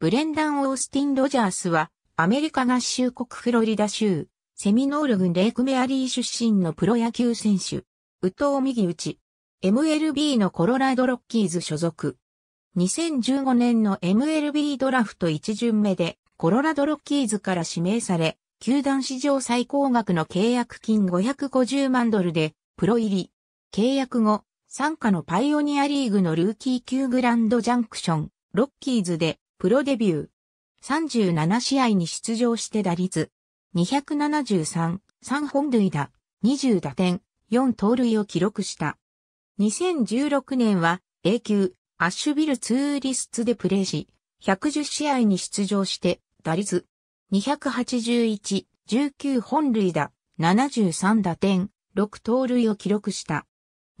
ブレンダン・オースティン・ロジャースは、アメリカ合衆国フロリダ州、セミノール郡レイクメアリー出身のプロ野球選手、右藤右打ち、MLB のコロラドロッキーズ所属。2015年の MLB ドラフト1巡目で、コロラドロッキーズから指名され、球団史上最高額の契約金550万ドルで、プロ入り。契約後、参加のパイオニアリーグのルーキー級グランドジャンクション、ロッキーズでプロデビュー。37試合に出場して打率。273、3本塁打、20打点、4盗塁を記録した。2016年は A 級アッシュビルツーリスツでプレーし、110試合に出場して打率281、19本塁打、73打点、6盗塁を記録した。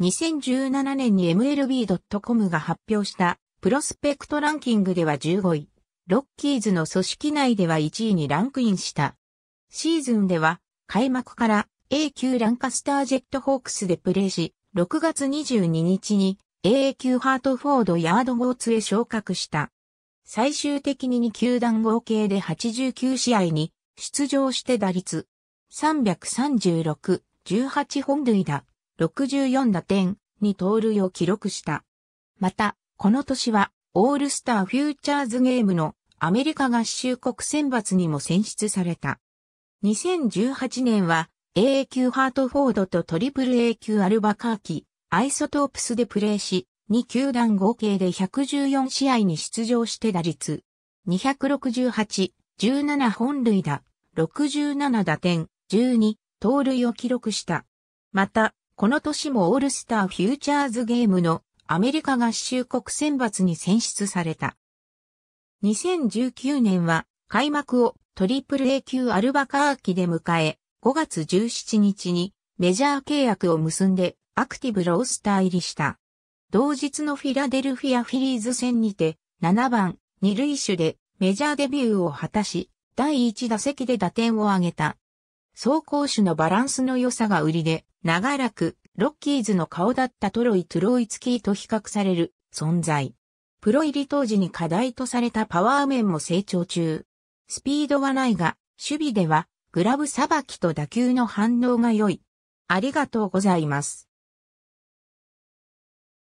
2017年に MLB.com が発表したプロスペクトランキングでは15位、ロッキーズの組織内では1位にランクインした。シーズンでは、開幕から A 級ランカスタージェットホークスでプレーし、6月22日に A 級ハートフォードヤードゴーツへ昇格した。最終的に2球団合計で89試合に出場して打率336、18本塁打、64打点、に盗塁を記録した。また、この年は、オールスターフューチャーズゲームのアメリカ合衆国選抜にも選出された。2018年は AA 級ハートフォードとトリプル A 級アルバカーキ、アイソトープスでプレーし、2球団合計で114試合に出場して打率、268、17本塁打、67打点、12、盗塁を記録した。また、この年もオールスターフューチャーズゲームのアメリカ合衆国選抜に選出された。2019年は開幕をトリプル A 級アルバカーキで迎え、5月17日にメジャー契約を結んでアクティブロースター入りした。同日のフィラデルフィアフィリーズ戦にて7番二塁手でメジャーデビューを果たし、第1打席で打点を挙げた。走行手のバランスの良さが売りで、長らくロッキーズの顔だったトロイ・トロイツキーと比較される存在。プロ入り当時に課題とされたパワー面も成長中。スピードはないが、守備ではグラブさばきと打球の反応が良い。ありがとうございます。